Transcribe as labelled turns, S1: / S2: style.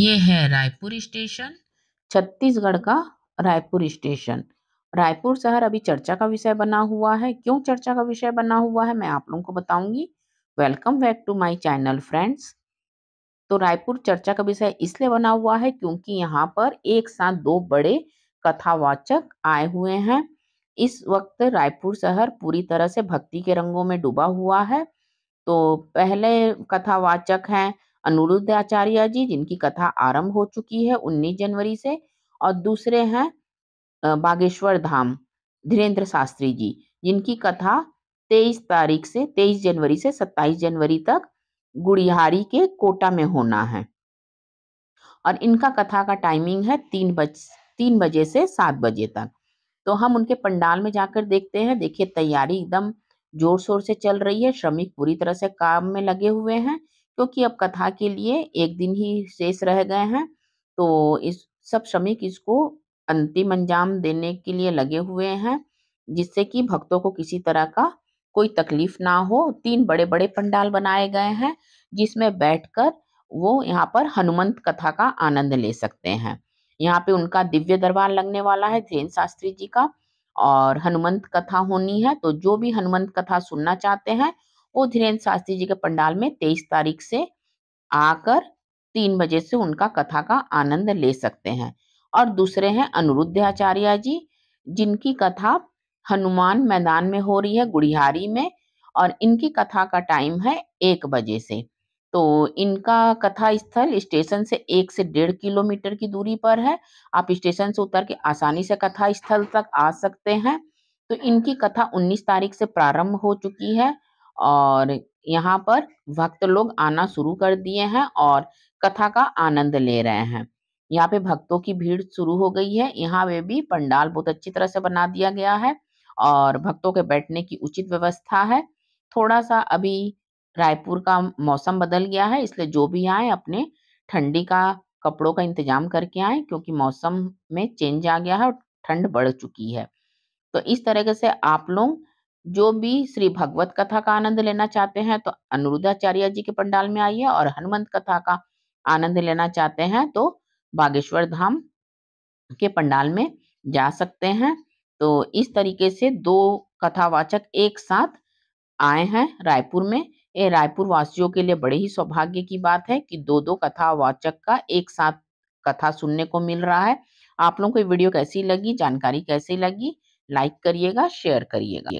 S1: ये है रायपुर स्टेशन छत्तीसगढ़ का रायपुर स्टेशन रायपुर शहर अभी चर्चा का विषय बना हुआ है क्यों चर्चा का विषय बना हुआ है मैं आप लोगों को बताऊंगी welcome back to my channel friends तो रायपुर चर्चा का विषय इसलिए बना हुआ है क्योंकि यहाँ पर एक साथ दो बड़े कथावाचक आए हुए हैं इस वक्त रायपुर शहर पूरी तरह से भक्ति के रंगों में डूबा हुआ है तो पहले कथावाचक हैं अनुरुद्ध आचार्य जी जिनकी कथा आरंभ हो चुकी है 19 जनवरी से और दूसरे हैं बागेश्वर धाम धीरेन्द्र शास्त्री जी जिनकी कथा 23 तारीख से 23 जनवरी से 27 जनवरी तक गुड़िहारी के कोटा में होना है और इनका कथा का टाइमिंग है तीन बज तीन बजे से सात बजे तक तो हम उनके पंडाल में जाकर देखते हैं देखिए तैयारी एकदम जोर शोर से चल रही है श्रमिक पूरी तरह से काम में लगे हुए हैं क्योंकि अब कथा के लिए एक दिन ही शेष रह गए हैं तो इस सब श्रमिक इसको अंतिम अंजाम देने के लिए लगे हुए हैं जिससे कि भक्तों को किसी तरह का कोई तकलीफ ना हो तीन बड़े बड़े पंडाल बनाए गए हैं जिसमें बैठकर वो यहाँ पर हनुमंत कथा का आनंद ले सकते हैं यहाँ पे उनका दिव्य दरबार लगने वाला है जैन शास्त्री जी का और हनुमंत कथा होनी है तो जो भी हनुमंत कथा सुनना चाहते हैं वो धीरेन्द्र शास्त्री जी के पंडाल में तेईस तारीख से आकर तीन बजे से उनका कथा का आनंद ले सकते हैं और दूसरे हैं अनुरुद्ध आचार्य जी जिनकी कथा हनुमान मैदान में हो रही है गुड़िहारी में और इनकी कथा का टाइम है एक बजे से तो इनका कथा स्थल स्टेशन से एक से डेढ़ किलोमीटर की दूरी पर है आप स्टेशन से उतर के आसानी से कथा स्थल तक आ सकते हैं तो इनकी कथा 19 तारीख से प्रारंभ हो चुकी है और यहाँ पर भक्त लोग आना शुरू कर दिए हैं और कथा का आनंद ले रहे हैं यहाँ पे भक्तों की भीड़ शुरू हो गई है यहाँ पे भी पंडाल बहुत अच्छी तरह से बना दिया गया है और भक्तों के बैठने की उचित व्यवस्था है थोड़ा सा अभी रायपुर का मौसम बदल गया है इसलिए जो भी आए अपने ठंडी का कपड़ों का इंतजाम करके आए क्योंकि मौसम में चेंज आ गया है और ठंड बढ़ चुकी है तो इस तरीके से आप लोग जो भी श्री भगवत कथा का आनंद लेना चाहते हैं तो अनुरुद्धाचार्य जी के पंडाल में आइए और हनुमंत कथा का आनंद लेना चाहते हैं तो बागेश्वर धाम के पंडाल में जा सकते हैं तो इस तरीके से दो कथावाचक एक साथ आए हैं रायपुर में ये रायपुर वासियों के लिए बड़े ही सौभाग्य की बात है कि दो दो कथावाचक का एक साथ कथा सुनने को मिल रहा है आप लोगों को वीडियो कैसी लगी जानकारी कैसी लगी लाइक करिएगा शेयर करिएगा